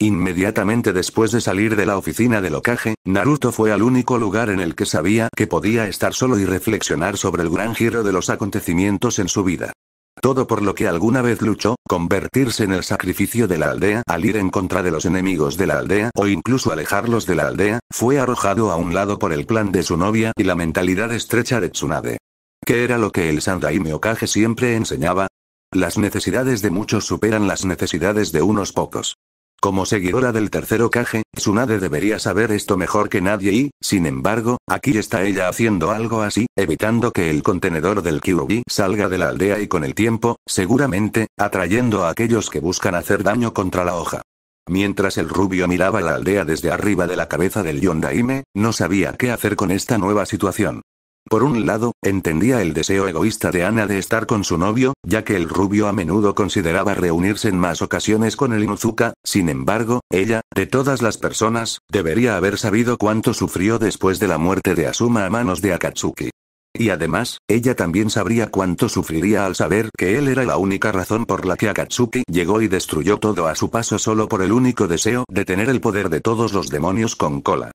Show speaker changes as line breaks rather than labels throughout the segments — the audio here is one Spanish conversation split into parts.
Inmediatamente después de salir de la oficina de locaje, Naruto fue al único lugar en el que sabía que podía estar solo y reflexionar sobre el gran giro de los acontecimientos en su vida. Todo por lo que alguna vez luchó, convertirse en el sacrificio de la aldea al ir en contra de los enemigos de la aldea o incluso alejarlos de la aldea, fue arrojado a un lado por el plan de su novia y la mentalidad estrecha de Tsunade. ¿Qué era lo que el Sandaime Okage siempre enseñaba? Las necesidades de muchos superan las necesidades de unos pocos. Como seguidora del tercero Kage, Tsunade debería saber esto mejor que nadie y, sin embargo, aquí está ella haciendo algo así, evitando que el contenedor del Kyuubi salga de la aldea y con el tiempo, seguramente, atrayendo a aquellos que buscan hacer daño contra la hoja. Mientras el rubio miraba la aldea desde arriba de la cabeza del Yondaime, no sabía qué hacer con esta nueva situación. Por un lado, entendía el deseo egoísta de Ana de estar con su novio, ya que el rubio a menudo consideraba reunirse en más ocasiones con el Inuzuka, sin embargo, ella, de todas las personas, debería haber sabido cuánto sufrió después de la muerte de Asuma a manos de Akatsuki. Y además, ella también sabría cuánto sufriría al saber que él era la única razón por la que Akatsuki llegó y destruyó todo a su paso solo por el único deseo de tener el poder de todos los demonios con cola.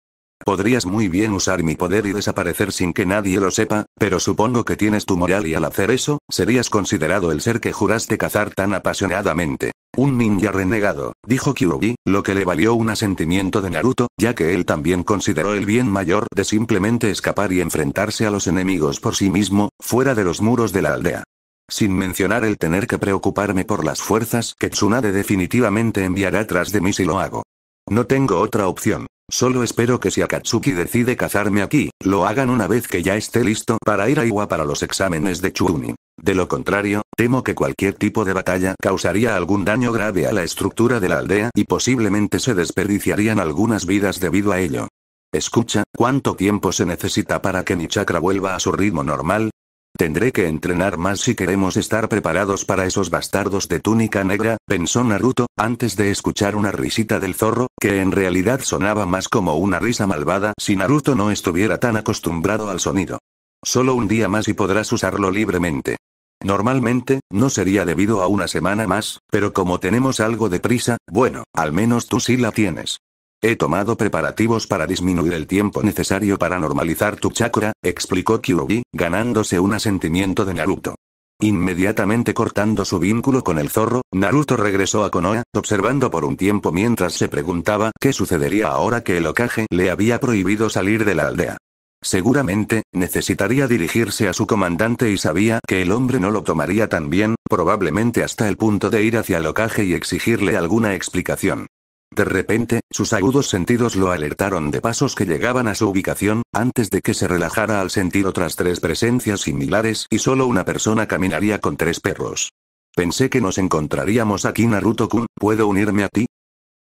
Podrías muy bien usar mi poder y desaparecer sin que nadie lo sepa, pero supongo que tienes tu moral y al hacer eso, serías considerado el ser que juraste cazar tan apasionadamente. Un ninja renegado, dijo Kyuubi, lo que le valió un asentimiento de Naruto, ya que él también consideró el bien mayor de simplemente escapar y enfrentarse a los enemigos por sí mismo, fuera de los muros de la aldea. Sin mencionar el tener que preocuparme por las fuerzas que Tsunade definitivamente enviará tras de mí si lo hago. No tengo otra opción. Solo espero que si Akatsuki decide cazarme aquí, lo hagan una vez que ya esté listo para ir a Iwa para los exámenes de Chunin. De lo contrario, temo que cualquier tipo de batalla causaría algún daño grave a la estructura de la aldea y posiblemente se desperdiciarían algunas vidas debido a ello. Escucha, ¿cuánto tiempo se necesita para que mi chakra vuelva a su ritmo normal? Tendré que entrenar más si queremos estar preparados para esos bastardos de túnica negra, pensó Naruto, antes de escuchar una risita del zorro, que en realidad sonaba más como una risa malvada si Naruto no estuviera tan acostumbrado al sonido. Solo un día más y podrás usarlo libremente. Normalmente, no sería debido a una semana más, pero como tenemos algo de prisa, bueno, al menos tú sí la tienes. He tomado preparativos para disminuir el tiempo necesario para normalizar tu chakra, explicó Kyuubi, ganándose un asentimiento de Naruto. Inmediatamente cortando su vínculo con el zorro, Naruto regresó a Konoha, observando por un tiempo mientras se preguntaba qué sucedería ahora que el Okage le había prohibido salir de la aldea. Seguramente, necesitaría dirigirse a su comandante y sabía que el hombre no lo tomaría tan bien, probablemente hasta el punto de ir hacia el Okage y exigirle alguna explicación. De repente, sus agudos sentidos lo alertaron de pasos que llegaban a su ubicación, antes de que se relajara al sentir otras tres presencias similares y solo una persona caminaría con tres perros. Pensé que nos encontraríamos aquí Naruto-kun, ¿puedo unirme a ti?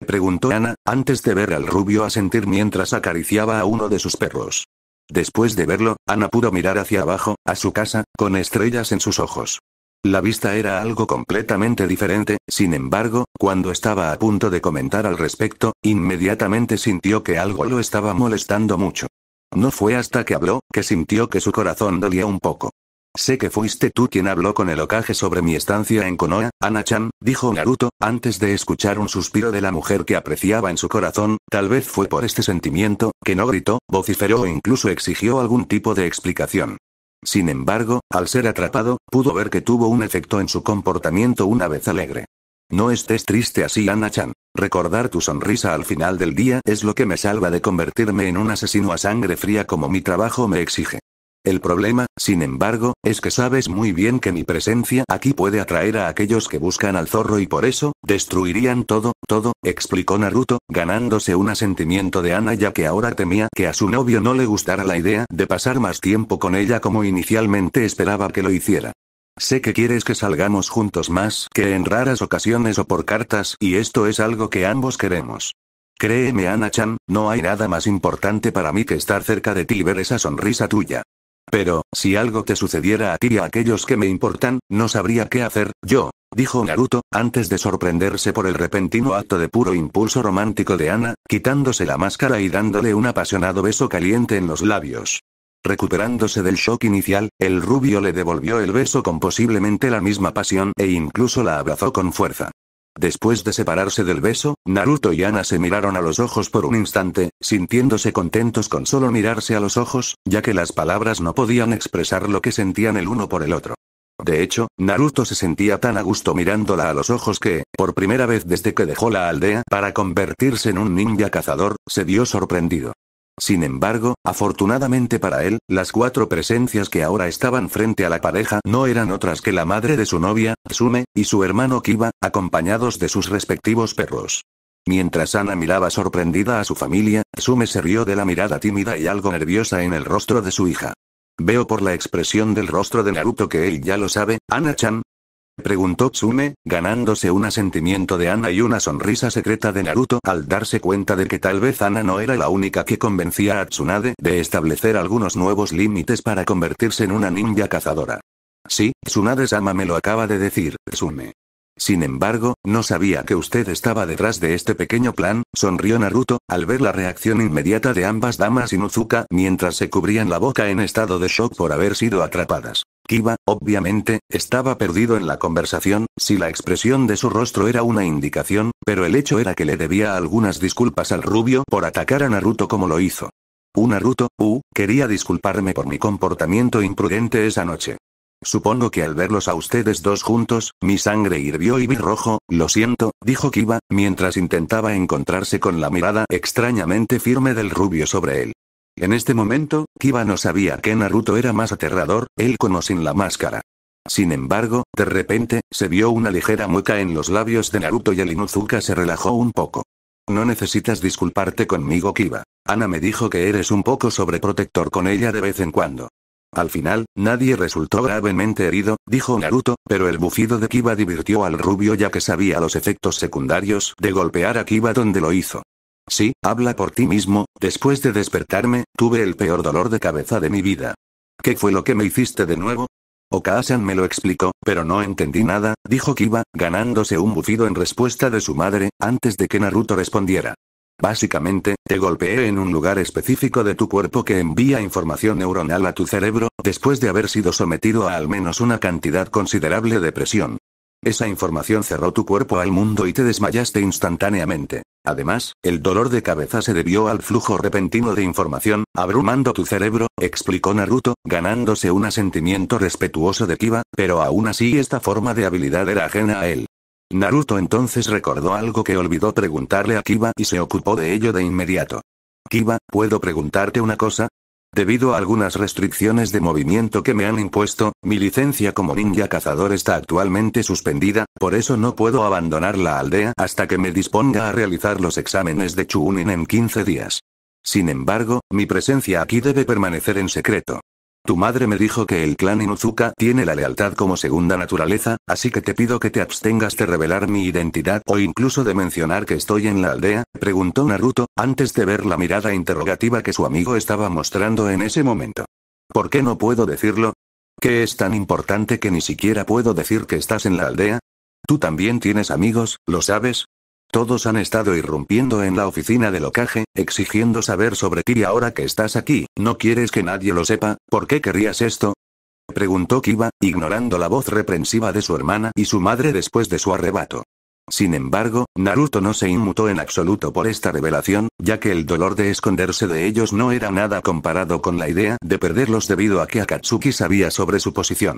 Preguntó Ana, antes de ver al rubio a sentir mientras acariciaba a uno de sus perros. Después de verlo, Ana pudo mirar hacia abajo, a su casa, con estrellas en sus ojos. La vista era algo completamente diferente, sin embargo, cuando estaba a punto de comentar al respecto, inmediatamente sintió que algo lo estaba molestando mucho. No fue hasta que habló, que sintió que su corazón dolía un poco. Sé que fuiste tú quien habló con el Okage sobre mi estancia en Konoha, Anachan, chan dijo Naruto, antes de escuchar un suspiro de la mujer que apreciaba en su corazón, tal vez fue por este sentimiento, que no gritó, vociferó o incluso exigió algún tipo de explicación. Sin embargo, al ser atrapado, pudo ver que tuvo un efecto en su comportamiento una vez alegre. No estés triste así, Anna chan Recordar tu sonrisa al final del día es lo que me salva de convertirme en un asesino a sangre fría como mi trabajo me exige. El problema, sin embargo, es que sabes muy bien que mi presencia aquí puede atraer a aquellos que buscan al zorro y por eso, destruirían todo, todo, explicó Naruto, ganándose un asentimiento de Ana ya que ahora temía que a su novio no le gustara la idea de pasar más tiempo con ella como inicialmente esperaba que lo hiciera. Sé que quieres que salgamos juntos más que en raras ocasiones o por cartas y esto es algo que ambos queremos. Créeme Ana-chan, no hay nada más importante para mí que estar cerca de ti y ver esa sonrisa tuya. Pero, si algo te sucediera a ti y a aquellos que me importan, no sabría qué hacer, yo, dijo Naruto, antes de sorprenderse por el repentino acto de puro impulso romántico de Ana, quitándose la máscara y dándole un apasionado beso caliente en los labios. Recuperándose del shock inicial, el rubio le devolvió el beso con posiblemente la misma pasión e incluso la abrazó con fuerza. Después de separarse del beso, Naruto y Ana se miraron a los ojos por un instante, sintiéndose contentos con solo mirarse a los ojos, ya que las palabras no podían expresar lo que sentían el uno por el otro. De hecho, Naruto se sentía tan a gusto mirándola a los ojos que, por primera vez desde que dejó la aldea para convertirse en un ninja cazador, se vio sorprendido. Sin embargo, afortunadamente para él, las cuatro presencias que ahora estaban frente a la pareja no eran otras que la madre de su novia, Sume, y su hermano Kiba, acompañados de sus respectivos perros. Mientras Ana miraba sorprendida a su familia, Sume se rió de la mirada tímida y algo nerviosa en el rostro de su hija. Veo por la expresión del rostro de Naruto que él ya lo sabe, Ana-chan, preguntó Tsume, ganándose un asentimiento de Ana y una sonrisa secreta de Naruto al darse cuenta de que tal vez Ana no era la única que convencía a Tsunade de establecer algunos nuevos límites para convertirse en una ninja cazadora. Sí, Tsunade-sama me lo acaba de decir, Tsume. Sin embargo, no sabía que usted estaba detrás de este pequeño plan, sonrió Naruto, al ver la reacción inmediata de ambas damas y Nuzuka mientras se cubrían la boca en estado de shock por haber sido atrapadas. Kiba, obviamente, estaba perdido en la conversación, si la expresión de su rostro era una indicación, pero el hecho era que le debía algunas disculpas al rubio por atacar a Naruto como lo hizo. Un Naruto, u, uh, quería disculparme por mi comportamiento imprudente esa noche. Supongo que al verlos a ustedes dos juntos, mi sangre hirvió y vi rojo, lo siento, dijo Kiba, mientras intentaba encontrarse con la mirada extrañamente firme del rubio sobre él. En este momento, Kiba no sabía que Naruto era más aterrador, él con o sin la máscara. Sin embargo, de repente, se vio una ligera mueca en los labios de Naruto y el Inuzuka se relajó un poco. No necesitas disculparte conmigo Kiba. Ana me dijo que eres un poco sobreprotector con ella de vez en cuando. Al final, nadie resultó gravemente herido, dijo Naruto, pero el bufido de Kiba divirtió al rubio ya que sabía los efectos secundarios de golpear a Kiba donde lo hizo. Sí, habla por ti mismo, después de despertarme, tuve el peor dolor de cabeza de mi vida. ¿Qué fue lo que me hiciste de nuevo? Okasan me lo explicó, pero no entendí nada, dijo Kiba, ganándose un bufido en respuesta de su madre, antes de que Naruto respondiera. Básicamente, te golpeé en un lugar específico de tu cuerpo que envía información neuronal a tu cerebro, después de haber sido sometido a al menos una cantidad considerable de presión. Esa información cerró tu cuerpo al mundo y te desmayaste instantáneamente. Además, el dolor de cabeza se debió al flujo repentino de información, abrumando tu cerebro, explicó Naruto, ganándose un asentimiento respetuoso de Kiba, pero aún así esta forma de habilidad era ajena a él. Naruto entonces recordó algo que olvidó preguntarle a Kiba y se ocupó de ello de inmediato. Kiba, ¿puedo preguntarte una cosa? Debido a algunas restricciones de movimiento que me han impuesto, mi licencia como ninja cazador está actualmente suspendida, por eso no puedo abandonar la aldea hasta que me disponga a realizar los exámenes de Chunin en 15 días. Sin embargo, mi presencia aquí debe permanecer en secreto. Tu madre me dijo que el clan Inuzuka tiene la lealtad como segunda naturaleza, así que te pido que te abstengas de revelar mi identidad o incluso de mencionar que estoy en la aldea, preguntó Naruto, antes de ver la mirada interrogativa que su amigo estaba mostrando en ese momento. ¿Por qué no puedo decirlo? ¿Qué es tan importante que ni siquiera puedo decir que estás en la aldea? Tú también tienes amigos, ¿lo sabes? Todos han estado irrumpiendo en la oficina de ocaje, exigiendo saber sobre ti y ahora que estás aquí, ¿no quieres que nadie lo sepa? ¿Por qué querrías esto? Preguntó Kiba, ignorando la voz reprensiva de su hermana y su madre después de su arrebato. Sin embargo, Naruto no se inmutó en absoluto por esta revelación, ya que el dolor de esconderse de ellos no era nada comparado con la idea de perderlos debido a que Akatsuki sabía sobre su posición.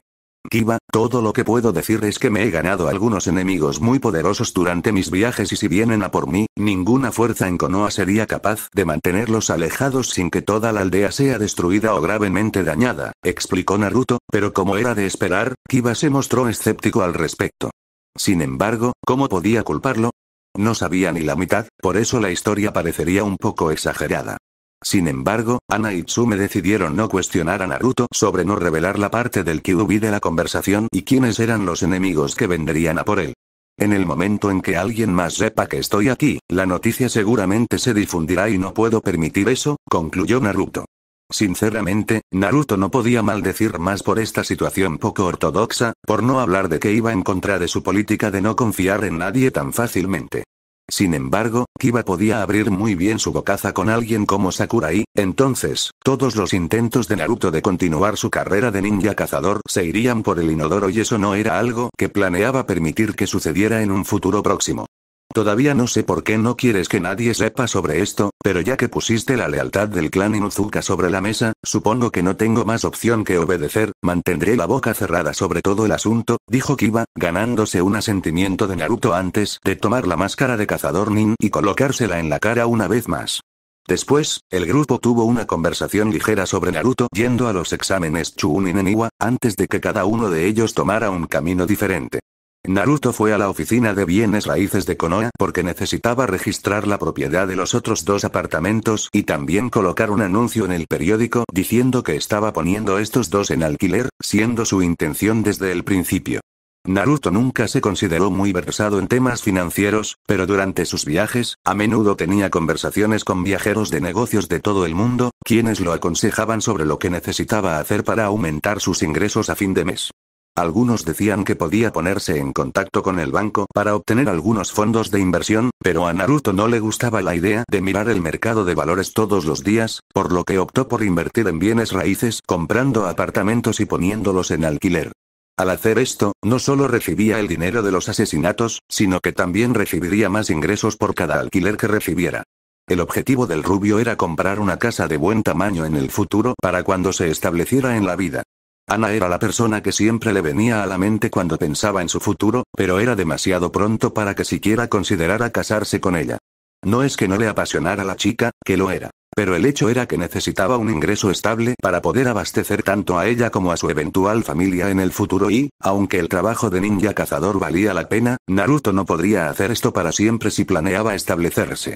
Kiba, todo lo que puedo decir es que me he ganado algunos enemigos muy poderosos durante mis viajes y si vienen a por mí, ninguna fuerza en Konoha sería capaz de mantenerlos alejados sin que toda la aldea sea destruida o gravemente dañada, explicó Naruto, pero como era de esperar, Kiba se mostró escéptico al respecto. Sin embargo, ¿cómo podía culparlo? No sabía ni la mitad, por eso la historia parecería un poco exagerada. Sin embargo, Ana y Tsume decidieron no cuestionar a Naruto sobre no revelar la parte del Kyuubi de la conversación y quiénes eran los enemigos que vendrían a por él. En el momento en que alguien más sepa que estoy aquí, la noticia seguramente se difundirá y no puedo permitir eso, concluyó Naruto. Sinceramente, Naruto no podía maldecir más por esta situación poco ortodoxa, por no hablar de que iba en contra de su política de no confiar en nadie tan fácilmente. Sin embargo, Kiba podía abrir muy bien su bocaza con alguien como Sakurai, entonces, todos los intentos de Naruto de continuar su carrera de ninja cazador se irían por el inodoro y eso no era algo que planeaba permitir que sucediera en un futuro próximo. Todavía no sé por qué no quieres que nadie sepa sobre esto, pero ya que pusiste la lealtad del clan Inuzuka sobre la mesa, supongo que no tengo más opción que obedecer, mantendré la boca cerrada sobre todo el asunto, dijo Kiba, ganándose un asentimiento de Naruto antes de tomar la máscara de cazador Nin y colocársela en la cara una vez más. Después, el grupo tuvo una conversación ligera sobre Naruto yendo a los exámenes Chunin en Iwa, antes de que cada uno de ellos tomara un camino diferente. Naruto fue a la oficina de bienes raíces de Konoha porque necesitaba registrar la propiedad de los otros dos apartamentos y también colocar un anuncio en el periódico diciendo que estaba poniendo estos dos en alquiler, siendo su intención desde el principio. Naruto nunca se consideró muy versado en temas financieros, pero durante sus viajes, a menudo tenía conversaciones con viajeros de negocios de todo el mundo, quienes lo aconsejaban sobre lo que necesitaba hacer para aumentar sus ingresos a fin de mes. Algunos decían que podía ponerse en contacto con el banco para obtener algunos fondos de inversión, pero a Naruto no le gustaba la idea de mirar el mercado de valores todos los días, por lo que optó por invertir en bienes raíces comprando apartamentos y poniéndolos en alquiler. Al hacer esto, no solo recibía el dinero de los asesinatos, sino que también recibiría más ingresos por cada alquiler que recibiera. El objetivo del rubio era comprar una casa de buen tamaño en el futuro para cuando se estableciera en la vida. Ana era la persona que siempre le venía a la mente cuando pensaba en su futuro, pero era demasiado pronto para que siquiera considerara casarse con ella. No es que no le apasionara la chica, que lo era. Pero el hecho era que necesitaba un ingreso estable para poder abastecer tanto a ella como a su eventual familia en el futuro y, aunque el trabajo de ninja cazador valía la pena, Naruto no podría hacer esto para siempre si planeaba establecerse.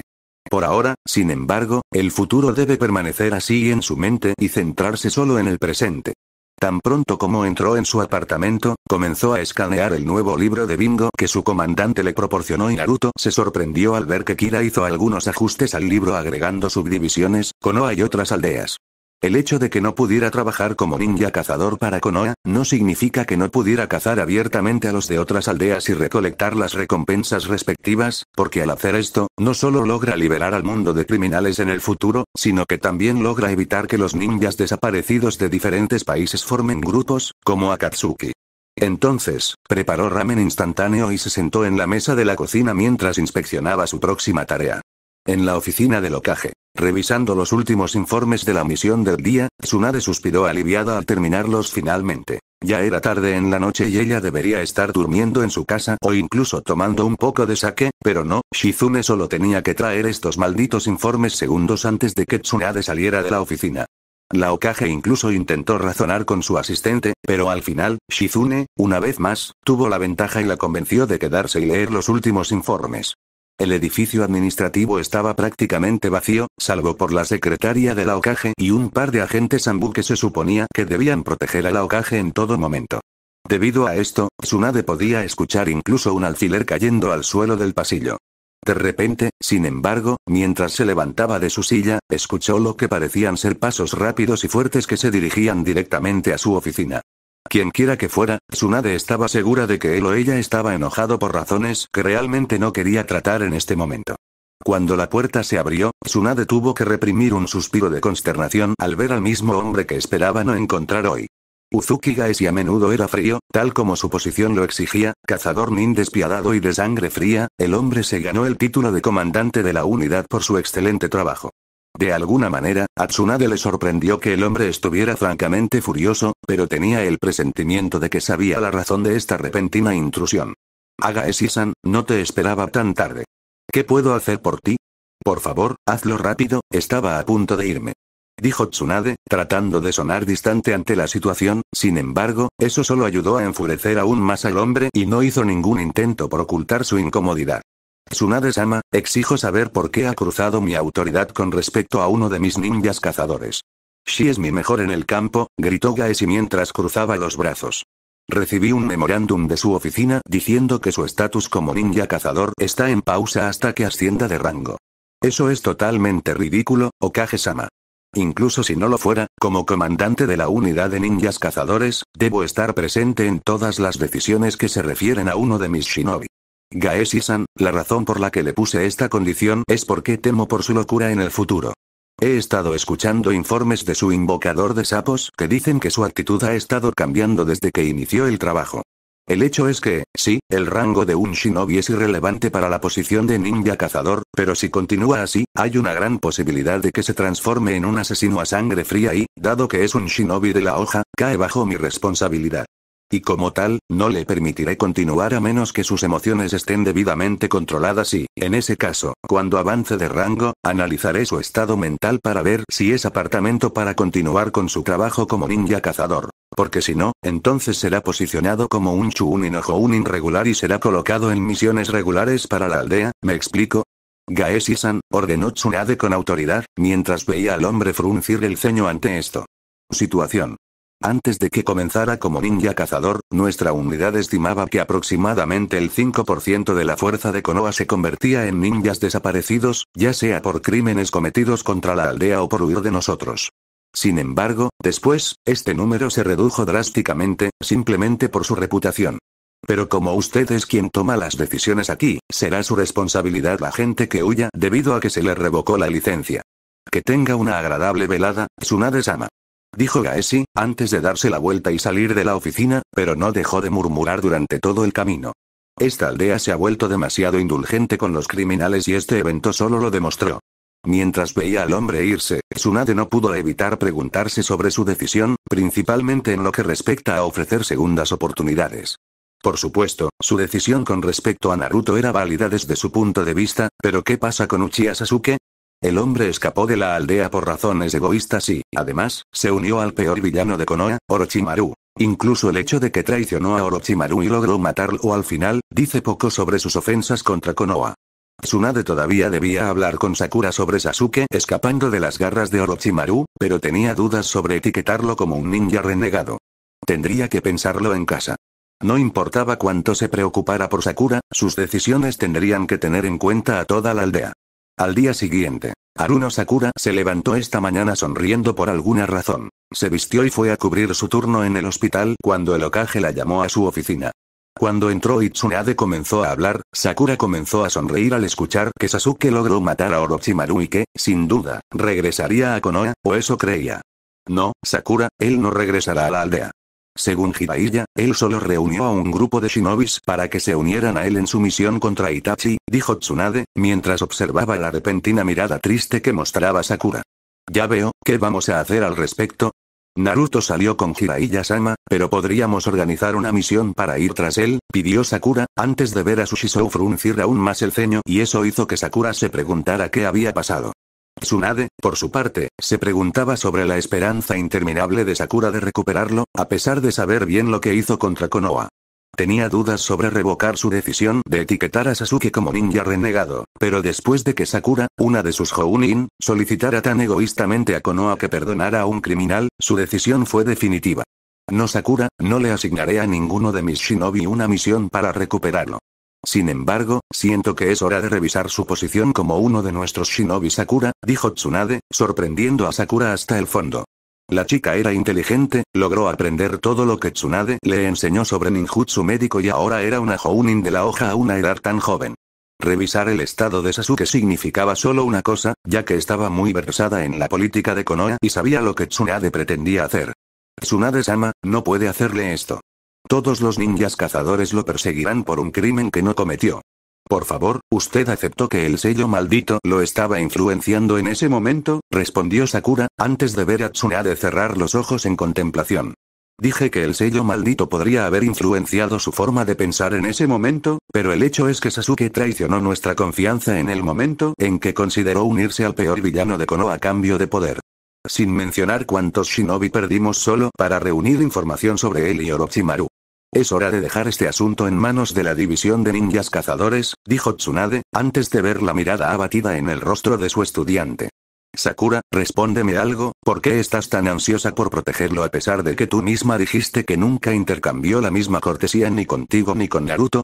Por ahora, sin embargo, el futuro debe permanecer así en su mente y centrarse solo en el presente. Tan pronto como entró en su apartamento, comenzó a escanear el nuevo libro de bingo que su comandante le proporcionó y Naruto se sorprendió al ver que Kira hizo algunos ajustes al libro agregando subdivisiones, Konoha y otras aldeas. El hecho de que no pudiera trabajar como ninja cazador para Konoha, no significa que no pudiera cazar abiertamente a los de otras aldeas y recolectar las recompensas respectivas, porque al hacer esto, no solo logra liberar al mundo de criminales en el futuro, sino que también logra evitar que los ninjas desaparecidos de diferentes países formen grupos, como Akatsuki. Entonces, preparó ramen instantáneo y se sentó en la mesa de la cocina mientras inspeccionaba su próxima tarea. En la oficina del locaje. Revisando los últimos informes de la misión del día, Tsunade suspiró aliviada al terminarlos finalmente. Ya era tarde en la noche y ella debería estar durmiendo en su casa o incluso tomando un poco de sake, pero no, Shizune solo tenía que traer estos malditos informes segundos antes de que Tsunade saliera de la oficina. La incluso intentó razonar con su asistente, pero al final, Shizune, una vez más, tuvo la ventaja y la convenció de quedarse y leer los últimos informes. El edificio administrativo estaba prácticamente vacío, salvo por la secretaria de la Okage y un par de agentes AMBU que se suponía que debían proteger a la Okage en todo momento. Debido a esto, Tsunade podía escuchar incluso un alfiler cayendo al suelo del pasillo. De repente, sin embargo, mientras se levantaba de su silla, escuchó lo que parecían ser pasos rápidos y fuertes que se dirigían directamente a su oficina. Quienquiera que fuera, Tsunade estaba segura de que él o ella estaba enojado por razones que realmente no quería tratar en este momento. Cuando la puerta se abrió, Tsunade tuvo que reprimir un suspiro de consternación al ver al mismo hombre que esperaba no encontrar hoy. Uzuki y a menudo era frío, tal como su posición lo exigía, cazador nin despiadado y de sangre fría, el hombre se ganó el título de comandante de la unidad por su excelente trabajo. De alguna manera, a Tsunade le sorprendió que el hombre estuviera francamente furioso, pero tenía el presentimiento de que sabía la razón de esta repentina intrusión. Haga Esisan, no te esperaba tan tarde. ¿Qué puedo hacer por ti? Por favor, hazlo rápido, estaba a punto de irme. Dijo Tsunade, tratando de sonar distante ante la situación, sin embargo, eso solo ayudó a enfurecer aún más al hombre y no hizo ningún intento por ocultar su incomodidad. Tsunade-sama, exijo saber por qué ha cruzado mi autoridad con respecto a uno de mis ninjas cazadores. Shi es mi mejor en el campo, gritó Gaeshi mientras cruzaba los brazos. Recibí un memorándum de su oficina diciendo que su estatus como ninja cazador está en pausa hasta que ascienda de rango. Eso es totalmente ridículo, Okage-sama. Incluso si no lo fuera, como comandante de la unidad de ninjas cazadores, debo estar presente en todas las decisiones que se refieren a uno de mis shinobi. Gaeshi-san, la razón por la que le puse esta condición es porque temo por su locura en el futuro. He estado escuchando informes de su invocador de sapos que dicen que su actitud ha estado cambiando desde que inició el trabajo. El hecho es que, sí, el rango de un shinobi es irrelevante para la posición de ninja cazador, pero si continúa así, hay una gran posibilidad de que se transforme en un asesino a sangre fría y, dado que es un shinobi de la hoja, cae bajo mi responsabilidad. Y como tal, no le permitiré continuar a menos que sus emociones estén debidamente controladas y, en ese caso, cuando avance de rango, analizaré su estado mental para ver si es apartamento para continuar con su trabajo como ninja cazador. Porque si no, entonces será posicionado como un chunin o un regular y será colocado en misiones regulares para la aldea, ¿me explico? Gaeshi-san, ordenó Tsunade con autoridad, mientras veía al hombre fruncir el ceño ante esto. Situación. Antes de que comenzara como ninja cazador, nuestra unidad estimaba que aproximadamente el 5% de la fuerza de Konoha se convertía en ninjas desaparecidos, ya sea por crímenes cometidos contra la aldea o por huir de nosotros. Sin embargo, después, este número se redujo drásticamente, simplemente por su reputación. Pero como usted es quien toma las decisiones aquí, será su responsabilidad la gente que huya debido a que se le revocó la licencia. Que tenga una agradable velada, Tsunade-sama dijo Gaesi, antes de darse la vuelta y salir de la oficina, pero no dejó de murmurar durante todo el camino. Esta aldea se ha vuelto demasiado indulgente con los criminales y este evento solo lo demostró. Mientras veía al hombre irse, Tsunade no pudo evitar preguntarse sobre su decisión, principalmente en lo que respecta a ofrecer segundas oportunidades. Por supuesto, su decisión con respecto a Naruto era válida desde su punto de vista, pero ¿qué pasa con Uchiha Sasuke? El hombre escapó de la aldea por razones egoístas y, además, se unió al peor villano de Konoha, Orochimaru. Incluso el hecho de que traicionó a Orochimaru y logró matarlo al final, dice poco sobre sus ofensas contra Konoha. Tsunade todavía debía hablar con Sakura sobre Sasuke escapando de las garras de Orochimaru, pero tenía dudas sobre etiquetarlo como un ninja renegado. Tendría que pensarlo en casa. No importaba cuánto se preocupara por Sakura, sus decisiones tendrían que tener en cuenta a toda la aldea. Al día siguiente, Haruno Sakura se levantó esta mañana sonriendo por alguna razón. Se vistió y fue a cubrir su turno en el hospital cuando el Okage la llamó a su oficina. Cuando entró Itsunade comenzó a hablar, Sakura comenzó a sonreír al escuchar que Sasuke logró matar a Orochimaru y que, sin duda, regresaría a Konoha, o eso creía. No, Sakura, él no regresará a la aldea. Según Jiraiya, él solo reunió a un grupo de shinobis para que se unieran a él en su misión contra Itachi, dijo Tsunade, mientras observaba la repentina mirada triste que mostraba Sakura. Ya veo, ¿qué vamos a hacer al respecto? Naruto salió con hiraiya sama pero podríamos organizar una misión para ir tras él, pidió Sakura, antes de ver a Sushisou fruncir aún más el ceño y eso hizo que Sakura se preguntara qué había pasado. Tsunade, por su parte, se preguntaba sobre la esperanza interminable de Sakura de recuperarlo, a pesar de saber bien lo que hizo contra Konoha. Tenía dudas sobre revocar su decisión de etiquetar a Sasuke como ninja renegado, pero después de que Sakura, una de sus jounin, solicitara tan egoístamente a Konoha que perdonara a un criminal, su decisión fue definitiva. No Sakura, no le asignaré a ninguno de mis shinobi una misión para recuperarlo. Sin embargo, siento que es hora de revisar su posición como uno de nuestros shinobi Sakura, dijo Tsunade, sorprendiendo a Sakura hasta el fondo. La chica era inteligente, logró aprender todo lo que Tsunade le enseñó sobre ninjutsu médico y ahora era una Jounin de la hoja a una edad tan joven. Revisar el estado de Sasuke significaba solo una cosa, ya que estaba muy versada en la política de Konoha y sabía lo que Tsunade pretendía hacer. Tsunade-sama, no puede hacerle esto. Todos los ninjas cazadores lo perseguirán por un crimen que no cometió. Por favor, usted aceptó que el sello maldito lo estaba influenciando en ese momento, respondió Sakura, antes de ver a Tsunade cerrar los ojos en contemplación. Dije que el sello maldito podría haber influenciado su forma de pensar en ese momento, pero el hecho es que Sasuke traicionó nuestra confianza en el momento en que consideró unirse al peor villano de Konoha a cambio de poder. Sin mencionar cuántos shinobi perdimos solo para reunir información sobre él y Orochimaru. Es hora de dejar este asunto en manos de la división de ninjas cazadores, dijo Tsunade, antes de ver la mirada abatida en el rostro de su estudiante. Sakura, respóndeme algo, ¿por qué estás tan ansiosa por protegerlo a pesar de que tú misma dijiste que nunca intercambió la misma cortesía ni contigo ni con Naruto?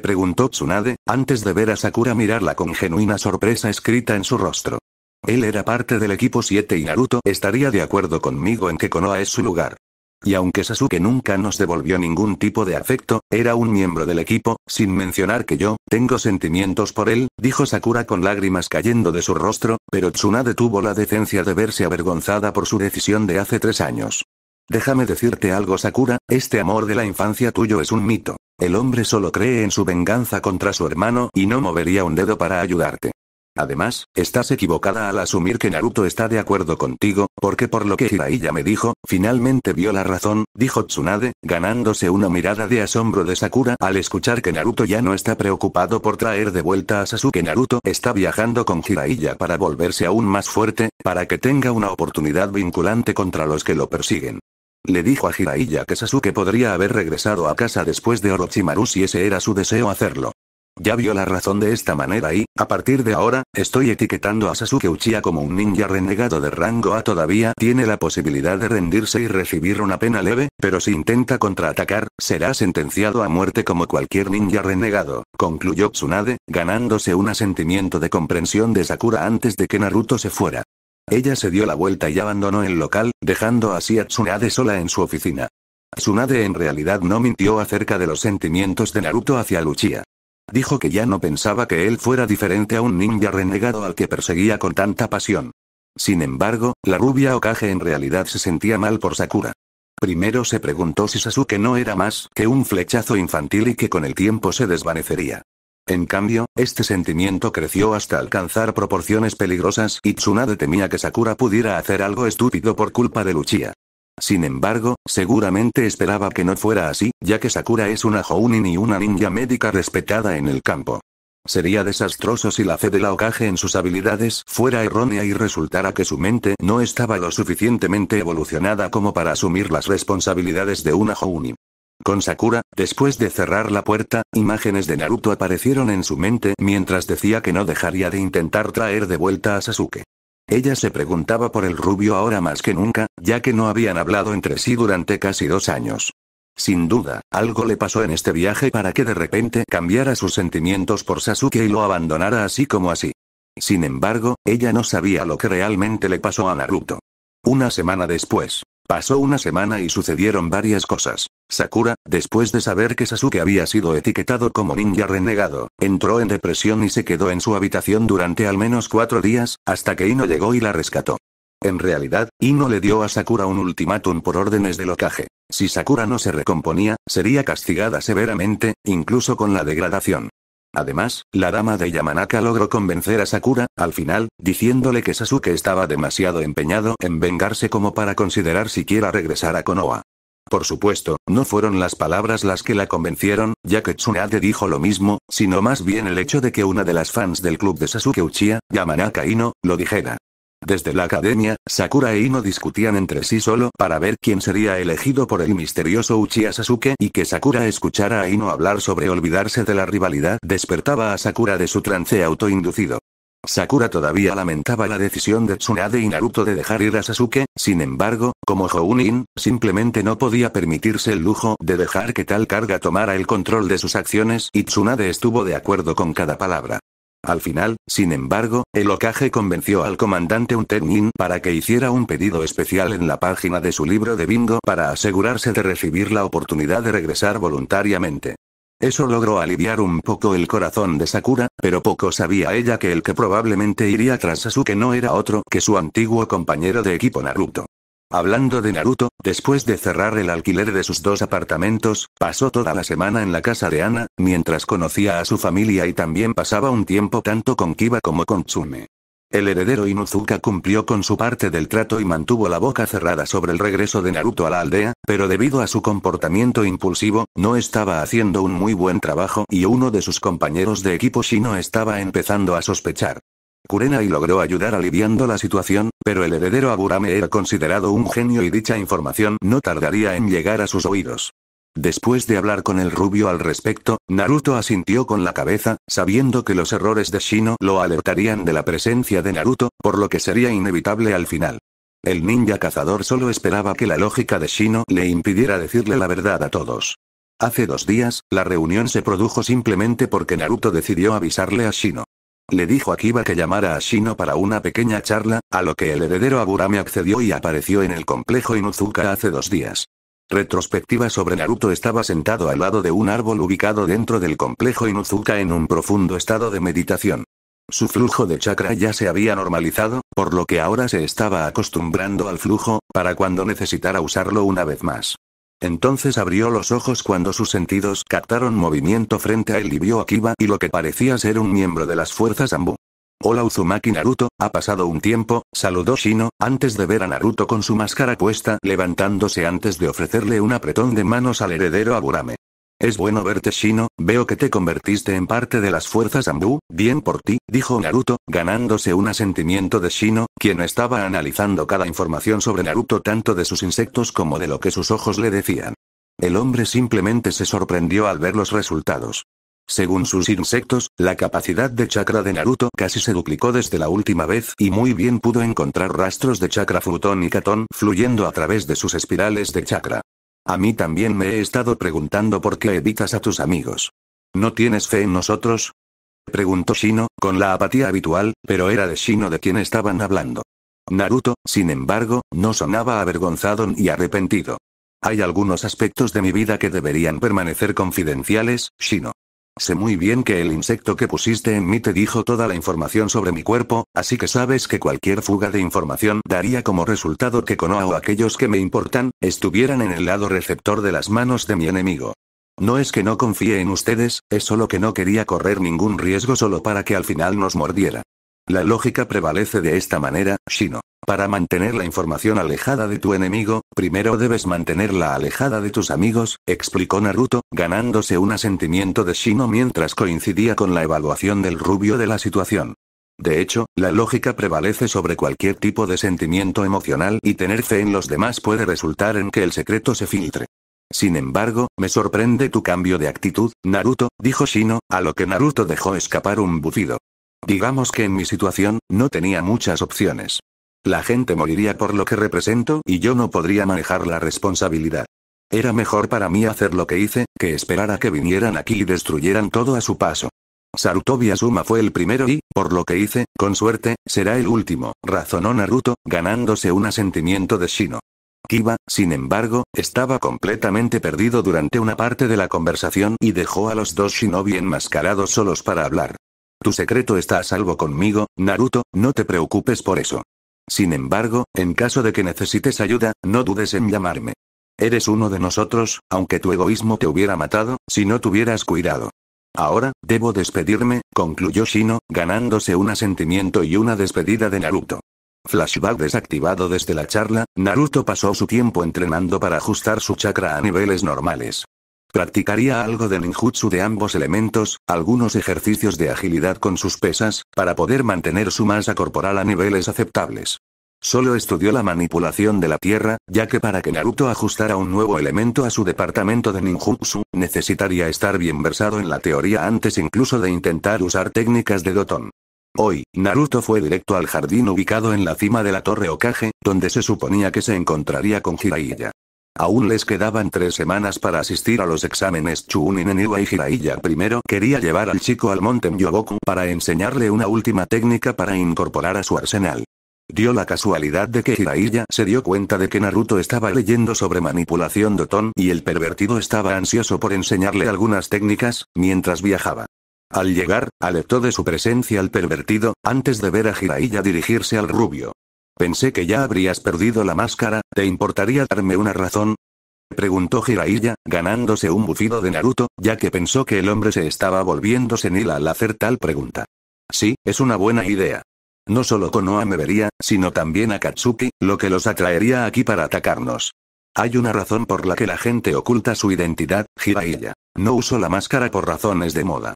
Preguntó Tsunade, antes de ver a Sakura mirarla con genuina sorpresa escrita en su rostro. Él era parte del equipo 7 y Naruto estaría de acuerdo conmigo en que Konoha es su lugar y aunque Sasuke nunca nos devolvió ningún tipo de afecto, era un miembro del equipo, sin mencionar que yo, tengo sentimientos por él, dijo Sakura con lágrimas cayendo de su rostro, pero Tsunade tuvo la decencia de verse avergonzada por su decisión de hace tres años. Déjame decirte algo Sakura, este amor de la infancia tuyo es un mito. El hombre solo cree en su venganza contra su hermano y no movería un dedo para ayudarte. Además, estás equivocada al asumir que Naruto está de acuerdo contigo, porque por lo que Jiraiya me dijo, finalmente vio la razón, dijo Tsunade, ganándose una mirada de asombro de Sakura al escuchar que Naruto ya no está preocupado por traer de vuelta a Sasuke. Naruto está viajando con Jiraiya para volverse aún más fuerte, para que tenga una oportunidad vinculante contra los que lo persiguen. Le dijo a Jiraiya que Sasuke podría haber regresado a casa después de Orochimaru si ese era su deseo hacerlo. Ya vio la razón de esta manera y, a partir de ahora, estoy etiquetando a Sasuke Uchiha como un ninja renegado de rango A todavía tiene la posibilidad de rendirse y recibir una pena leve, pero si intenta contraatacar, será sentenciado a muerte como cualquier ninja renegado, concluyó Tsunade, ganándose un asentimiento de comprensión de Sakura antes de que Naruto se fuera. Ella se dio la vuelta y abandonó el local, dejando así a Tsunade sola en su oficina. Tsunade en realidad no mintió acerca de los sentimientos de Naruto hacia Luchia. Dijo que ya no pensaba que él fuera diferente a un ninja renegado al que perseguía con tanta pasión. Sin embargo, la rubia Okage en realidad se sentía mal por Sakura. Primero se preguntó si Sasuke no era más que un flechazo infantil y que con el tiempo se desvanecería. En cambio, este sentimiento creció hasta alcanzar proporciones peligrosas y Tsunade temía que Sakura pudiera hacer algo estúpido por culpa de Luchia. Sin embargo, seguramente esperaba que no fuera así, ya que Sakura es una Jounin y una ninja médica respetada en el campo. Sería desastroso si la fe de la Okage en sus habilidades fuera errónea y resultara que su mente no estaba lo suficientemente evolucionada como para asumir las responsabilidades de una Jounin. Con Sakura, después de cerrar la puerta, imágenes de Naruto aparecieron en su mente mientras decía que no dejaría de intentar traer de vuelta a Sasuke. Ella se preguntaba por el rubio ahora más que nunca, ya que no habían hablado entre sí durante casi dos años. Sin duda, algo le pasó en este viaje para que de repente cambiara sus sentimientos por Sasuke y lo abandonara así como así. Sin embargo, ella no sabía lo que realmente le pasó a Naruto. Una semana después, Pasó una semana y sucedieron varias cosas. Sakura, después de saber que Sasuke había sido etiquetado como ninja renegado, entró en depresión y se quedó en su habitación durante al menos cuatro días, hasta que Ino llegó y la rescató. En realidad, Ino le dio a Sakura un ultimátum por órdenes de locaje. Si Sakura no se recomponía, sería castigada severamente, incluso con la degradación. Además, la dama de Yamanaka logró convencer a Sakura, al final, diciéndole que Sasuke estaba demasiado empeñado en vengarse como para considerar siquiera regresar a Konoha. Por supuesto, no fueron las palabras las que la convencieron, ya que Tsunade dijo lo mismo, sino más bien el hecho de que una de las fans del club de Sasuke Uchiha, Yamanaka Ino, lo dijera. Desde la academia, Sakura e Ino discutían entre sí solo para ver quién sería elegido por el misterioso Uchiha Sasuke y que Sakura escuchara a Ino hablar sobre olvidarse de la rivalidad despertaba a Sakura de su trance autoinducido. Sakura todavía lamentaba la decisión de Tsunade y Naruto de dejar ir a Sasuke, sin embargo, como Jounin, simplemente no podía permitirse el lujo de dejar que tal carga tomara el control de sus acciones y Tsunade estuvo de acuerdo con cada palabra. Al final, sin embargo, el ocaje convenció al comandante Untenin para que hiciera un pedido especial en la página de su libro de bingo para asegurarse de recibir la oportunidad de regresar voluntariamente. Eso logró aliviar un poco el corazón de Sakura, pero poco sabía ella que el que probablemente iría tras Sasuke no era otro que su antiguo compañero de equipo Naruto. Hablando de Naruto, después de cerrar el alquiler de sus dos apartamentos, pasó toda la semana en la casa de Ana, mientras conocía a su familia y también pasaba un tiempo tanto con Kiba como con Tsume. El heredero Inuzuka cumplió con su parte del trato y mantuvo la boca cerrada sobre el regreso de Naruto a la aldea, pero debido a su comportamiento impulsivo, no estaba haciendo un muy buen trabajo y uno de sus compañeros de equipo Shino estaba empezando a sospechar. Kurenai logró ayudar aliviando la situación, pero el heredero Aburame era considerado un genio y dicha información no tardaría en llegar a sus oídos. Después de hablar con el rubio al respecto, Naruto asintió con la cabeza, sabiendo que los errores de Shino lo alertarían de la presencia de Naruto, por lo que sería inevitable al final. El ninja cazador solo esperaba que la lógica de Shino le impidiera decirle la verdad a todos. Hace dos días, la reunión se produjo simplemente porque Naruto decidió avisarle a Shino. Le dijo a Kiba que llamara a Shino para una pequeña charla, a lo que el heredero Aburame accedió y apareció en el complejo Inuzuka hace dos días. Retrospectiva sobre Naruto estaba sentado al lado de un árbol ubicado dentro del complejo Inuzuka en un profundo estado de meditación. Su flujo de chakra ya se había normalizado, por lo que ahora se estaba acostumbrando al flujo, para cuando necesitara usarlo una vez más. Entonces abrió los ojos cuando sus sentidos captaron movimiento frente a él y vio a Kiba y lo que parecía ser un miembro de las fuerzas Ambu. Hola Uzumaki Naruto, ha pasado un tiempo, saludó Shino, antes de ver a Naruto con su máscara puesta levantándose antes de ofrecerle un apretón de manos al heredero Aburame. Es bueno verte Shino, veo que te convertiste en parte de las fuerzas Ambu, bien por ti, dijo Naruto, ganándose un asentimiento de Shino, quien estaba analizando cada información sobre Naruto tanto de sus insectos como de lo que sus ojos le decían. El hombre simplemente se sorprendió al ver los resultados. Según sus insectos, la capacidad de chakra de Naruto casi se duplicó desde la última vez y muy bien pudo encontrar rastros de chakra frutón y catón fluyendo a través de sus espirales de chakra. A mí también me he estado preguntando por qué evitas a tus amigos. ¿No tienes fe en nosotros? Preguntó Shino, con la apatía habitual, pero era de Shino de quien estaban hablando. Naruto, sin embargo, no sonaba avergonzado ni arrepentido. Hay algunos aspectos de mi vida que deberían permanecer confidenciales, Shino. Sé muy bien que el insecto que pusiste en mí te dijo toda la información sobre mi cuerpo, así que sabes que cualquier fuga de información daría como resultado que Konoha o aquellos que me importan, estuvieran en el lado receptor de las manos de mi enemigo. No es que no confíe en ustedes, es solo que no quería correr ningún riesgo solo para que al final nos mordiera. La lógica prevalece de esta manera, Shino. Para mantener la información alejada de tu enemigo, primero debes mantenerla alejada de tus amigos, explicó Naruto, ganándose un asentimiento de Shino mientras coincidía con la evaluación del rubio de la situación. De hecho, la lógica prevalece sobre cualquier tipo de sentimiento emocional y tener fe en los demás puede resultar en que el secreto se filtre. Sin embargo, me sorprende tu cambio de actitud, Naruto, dijo Shino, a lo que Naruto dejó escapar un bufido. Digamos que en mi situación, no tenía muchas opciones. La gente moriría por lo que represento y yo no podría manejar la responsabilidad. Era mejor para mí hacer lo que hice, que esperar a que vinieran aquí y destruyeran todo a su paso. Sarutobi Asuma fue el primero y, por lo que hice, con suerte, será el último, razonó Naruto, ganándose un asentimiento de Shino. Kiba, sin embargo, estaba completamente perdido durante una parte de la conversación y dejó a los dos shinobi enmascarados solos para hablar. Tu secreto está a salvo conmigo, Naruto, no te preocupes por eso. Sin embargo, en caso de que necesites ayuda, no dudes en llamarme. Eres uno de nosotros, aunque tu egoísmo te hubiera matado, si no tuvieras cuidado. Ahora, debo despedirme, concluyó Shino, ganándose un asentimiento y una despedida de Naruto. Flashback desactivado desde la charla, Naruto pasó su tiempo entrenando para ajustar su chakra a niveles normales. Practicaría algo de ninjutsu de ambos elementos, algunos ejercicios de agilidad con sus pesas, para poder mantener su masa corporal a niveles aceptables. Solo estudió la manipulación de la tierra, ya que para que Naruto ajustara un nuevo elemento a su departamento de ninjutsu, necesitaría estar bien versado en la teoría antes incluso de intentar usar técnicas de Doton. Hoy, Naruto fue directo al jardín ubicado en la cima de la Torre Okage, donde se suponía que se encontraría con Jiraiya. Aún les quedaban tres semanas para asistir a los exámenes Chunin Iwa y Jiraiya primero quería llevar al chico al monte Myoboku para enseñarle una última técnica para incorporar a su arsenal. Dio la casualidad de que Hiraiya se dio cuenta de que Naruto estaba leyendo sobre manipulación Doton y el pervertido estaba ansioso por enseñarle algunas técnicas, mientras viajaba. Al llegar, alertó de su presencia al pervertido, antes de ver a Jiraiya dirigirse al rubio. Pensé que ya habrías perdido la máscara, ¿te importaría darme una razón? Preguntó Jiraiya, ganándose un bufido de Naruto, ya que pensó que el hombre se estaba volviendo senil al hacer tal pregunta. Sí, es una buena idea. No solo Konoha me vería, sino también a Katsuki, lo que los atraería aquí para atacarnos. Hay una razón por la que la gente oculta su identidad, Jiraiya. No uso la máscara por razones de moda.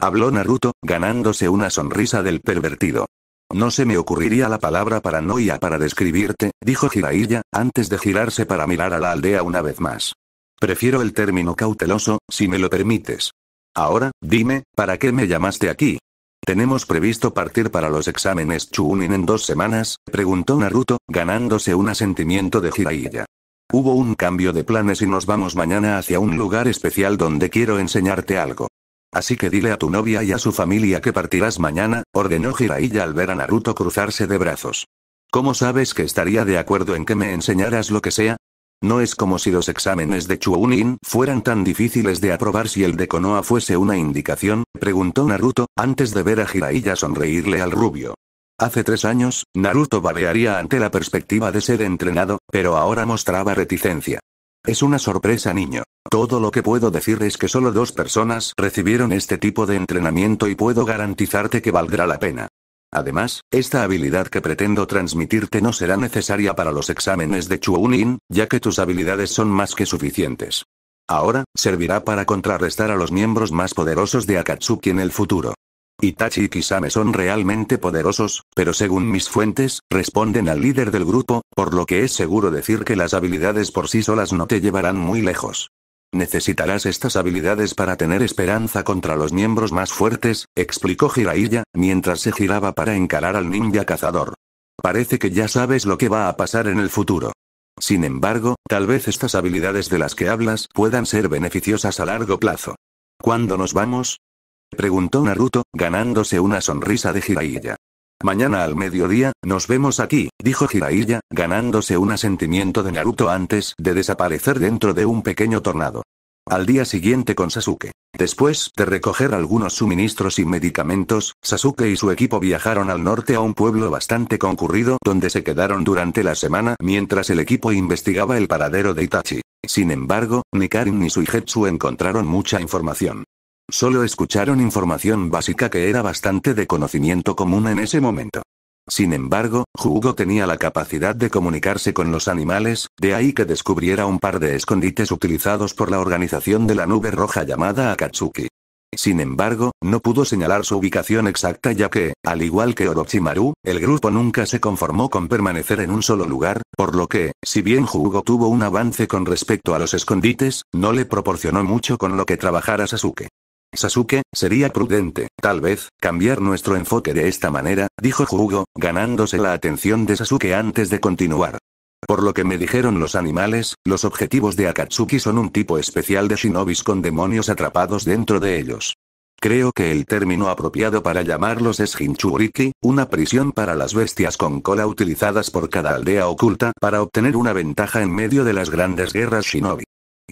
Habló Naruto, ganándose una sonrisa del pervertido. No se me ocurriría la palabra paranoia para describirte, dijo Jiraiya, antes de girarse para mirar a la aldea una vez más. Prefiero el término cauteloso, si me lo permites. Ahora, dime, ¿para qué me llamaste aquí? Tenemos previsto partir para los exámenes Chunin en dos semanas, preguntó Naruto, ganándose un asentimiento de Jiraiya. Hubo un cambio de planes y nos vamos mañana hacia un lugar especial donde quiero enseñarte algo. Así que dile a tu novia y a su familia que partirás mañana, ordenó Jiraiya al ver a Naruto cruzarse de brazos. ¿Cómo sabes que estaría de acuerdo en que me enseñaras lo que sea? No es como si los exámenes de Chuunin fueran tan difíciles de aprobar si el de Konoha fuese una indicación, preguntó Naruto, antes de ver a Jiraiya sonreírle al rubio. Hace tres años, Naruto babearía ante la perspectiva de ser entrenado, pero ahora mostraba reticencia. Es una sorpresa, niño. Todo lo que puedo decir es que solo dos personas recibieron este tipo de entrenamiento y puedo garantizarte que valdrá la pena. Además, esta habilidad que pretendo transmitirte no será necesaria para los exámenes de Chuunin, ya que tus habilidades son más que suficientes. Ahora, servirá para contrarrestar a los miembros más poderosos de Akatsuki en el futuro. Itachi y Kisame son realmente poderosos, pero según mis fuentes, responden al líder del grupo, por lo que es seguro decir que las habilidades por sí solas no te llevarán muy lejos. Necesitarás estas habilidades para tener esperanza contra los miembros más fuertes, explicó Jiraiya, mientras se giraba para encarar al ninja cazador. Parece que ya sabes lo que va a pasar en el futuro. Sin embargo, tal vez estas habilidades de las que hablas puedan ser beneficiosas a largo plazo. ¿Cuándo nos vamos? Preguntó Naruto, ganándose una sonrisa de Jiraiya. Mañana al mediodía, nos vemos aquí, dijo Jiraiya, ganándose un asentimiento de Naruto antes de desaparecer dentro de un pequeño tornado. Al día siguiente con Sasuke. Después de recoger algunos suministros y medicamentos, Sasuke y su equipo viajaron al norte a un pueblo bastante concurrido donde se quedaron durante la semana mientras el equipo investigaba el paradero de Itachi. Sin embargo, ni Karin ni Suigetsu encontraron mucha información. Solo escucharon información básica que era bastante de conocimiento común en ese momento. Sin embargo, Jugo tenía la capacidad de comunicarse con los animales, de ahí que descubriera un par de escondites utilizados por la organización de la nube roja llamada Akatsuki. Sin embargo, no pudo señalar su ubicación exacta ya que, al igual que Orochimaru, el grupo nunca se conformó con permanecer en un solo lugar, por lo que, si bien Hugo tuvo un avance con respecto a los escondites, no le proporcionó mucho con lo que trabajara Sasuke. Sasuke, sería prudente, tal vez, cambiar nuestro enfoque de esta manera, dijo Jugo, ganándose la atención de Sasuke antes de continuar. Por lo que me dijeron los animales, los objetivos de Akatsuki son un tipo especial de shinobis con demonios atrapados dentro de ellos. Creo que el término apropiado para llamarlos es Hinchuriki, una prisión para las bestias con cola utilizadas por cada aldea oculta para obtener una ventaja en medio de las grandes guerras shinobi.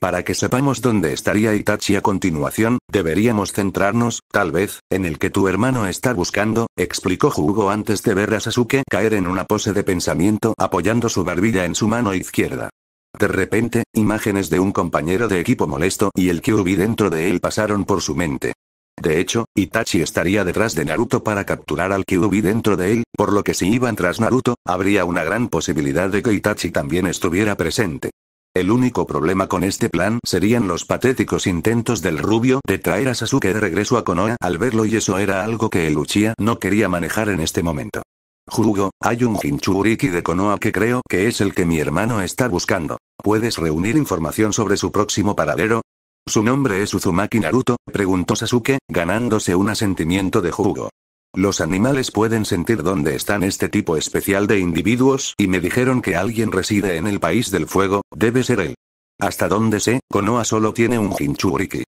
Para que sepamos dónde estaría Itachi a continuación, deberíamos centrarnos, tal vez, en el que tu hermano está buscando, explicó Hugo antes de ver a Sasuke caer en una pose de pensamiento apoyando su barbilla en su mano izquierda. De repente, imágenes de un compañero de equipo molesto y el Kyuubi dentro de él pasaron por su mente. De hecho, Itachi estaría detrás de Naruto para capturar al Kyuubi dentro de él, por lo que si iban tras Naruto, habría una gran posibilidad de que Itachi también estuviera presente. El único problema con este plan serían los patéticos intentos del rubio de traer a Sasuke de regreso a Konoha al verlo y eso era algo que el Uchiha no quería manejar en este momento. Jugo, hay un Hinchuriki de Konoha que creo que es el que mi hermano está buscando. ¿Puedes reunir información sobre su próximo paradero? Su nombre es Uzumaki Naruto, preguntó Sasuke, ganándose un asentimiento de Jugo. Los animales pueden sentir dónde están este tipo especial de individuos y me dijeron que alguien reside en el país del fuego, debe ser él. Hasta donde sé, Konoa solo tiene un Hinchuriki.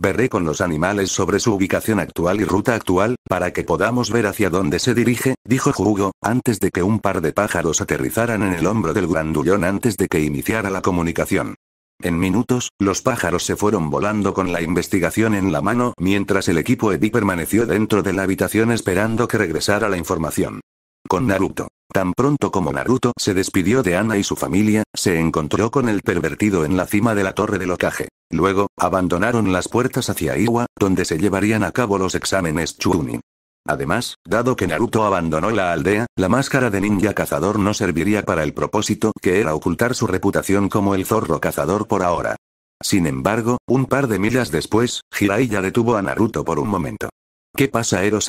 Veré con los animales sobre su ubicación actual y ruta actual, para que podamos ver hacia dónde se dirige, dijo Hugo, antes de que un par de pájaros aterrizaran en el hombro del grandullón antes de que iniciara la comunicación. En minutos, los pájaros se fueron volando con la investigación en la mano mientras el equipo Eddie permaneció dentro de la habitación esperando que regresara la información. Con Naruto. Tan pronto como Naruto se despidió de Ana y su familia, se encontró con el pervertido en la cima de la torre de locaje. Luego, abandonaron las puertas hacia Iwa, donde se llevarían a cabo los exámenes Chunin. Además, dado que Naruto abandonó la aldea, la máscara de ninja cazador no serviría para el propósito que era ocultar su reputación como el zorro cazador por ahora. Sin embargo, un par de millas después, Jiraiya detuvo a Naruto por un momento. ¿Qué pasa ero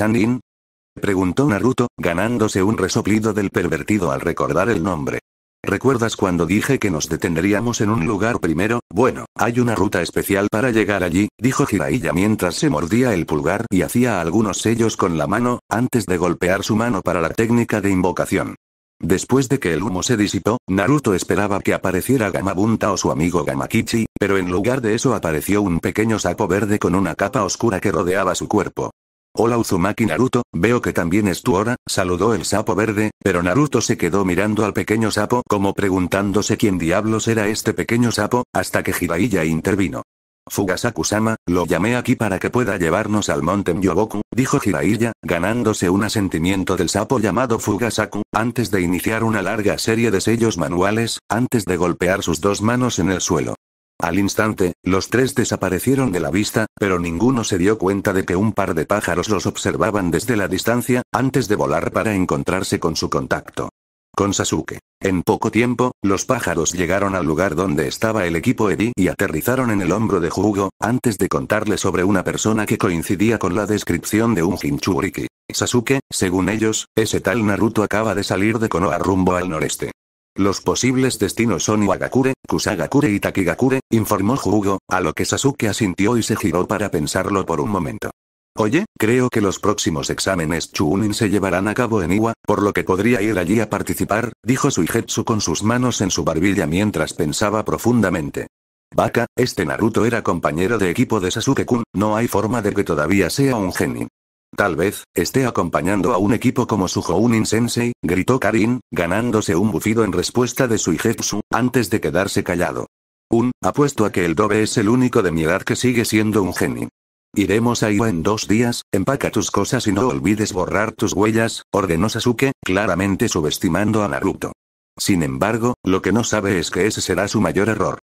Preguntó Naruto, ganándose un resoplido del pervertido al recordar el nombre. ¿Recuerdas cuando dije que nos detendríamos en un lugar primero? Bueno, hay una ruta especial para llegar allí, dijo Jiraiya mientras se mordía el pulgar y hacía algunos sellos con la mano, antes de golpear su mano para la técnica de invocación. Después de que el humo se disipó, Naruto esperaba que apareciera Gamabunta o su amigo Gamakichi, pero en lugar de eso apareció un pequeño sapo verde con una capa oscura que rodeaba su cuerpo. Hola Uzumaki Naruto, veo que también es tu hora, saludó el sapo verde, pero Naruto se quedó mirando al pequeño sapo como preguntándose quién diablos era este pequeño sapo, hasta que Jiraiya intervino. Fugasaku-sama, lo llamé aquí para que pueda llevarnos al monte Myoboku, dijo Jiraiya, ganándose un asentimiento del sapo llamado Fugasaku, antes de iniciar una larga serie de sellos manuales, antes de golpear sus dos manos en el suelo. Al instante, los tres desaparecieron de la vista, pero ninguno se dio cuenta de que un par de pájaros los observaban desde la distancia, antes de volar para encontrarse con su contacto. Con Sasuke. En poco tiempo, los pájaros llegaron al lugar donde estaba el equipo Eddie y aterrizaron en el hombro de Jugo, antes de contarle sobre una persona que coincidía con la descripción de un Hinchuriki. Sasuke, según ellos, ese tal Naruto acaba de salir de Konoha rumbo al noreste. Los posibles destinos son Iwagakure, Kusagakure y Takigakure, informó Jugo, a lo que Sasuke asintió y se giró para pensarlo por un momento. Oye, creo que los próximos exámenes Chunin se llevarán a cabo en Iwa, por lo que podría ir allí a participar, dijo Suigetsu con sus manos en su barbilla mientras pensaba profundamente. Baka, este Naruto era compañero de equipo de Sasuke-kun, no hay forma de que todavía sea un genin. Tal vez, esté acompañando a un equipo como su Jounin Sensei, gritó Karin, ganándose un bufido en respuesta de su Ijetsu, antes de quedarse callado. Un, apuesto a que el Dobe es el único de mi edad que sigue siendo un genio. Iremos a Iwa en dos días, empaca tus cosas y no olvides borrar tus huellas, ordenó Sasuke, claramente subestimando a Naruto. Sin embargo, lo que no sabe es que ese será su mayor error.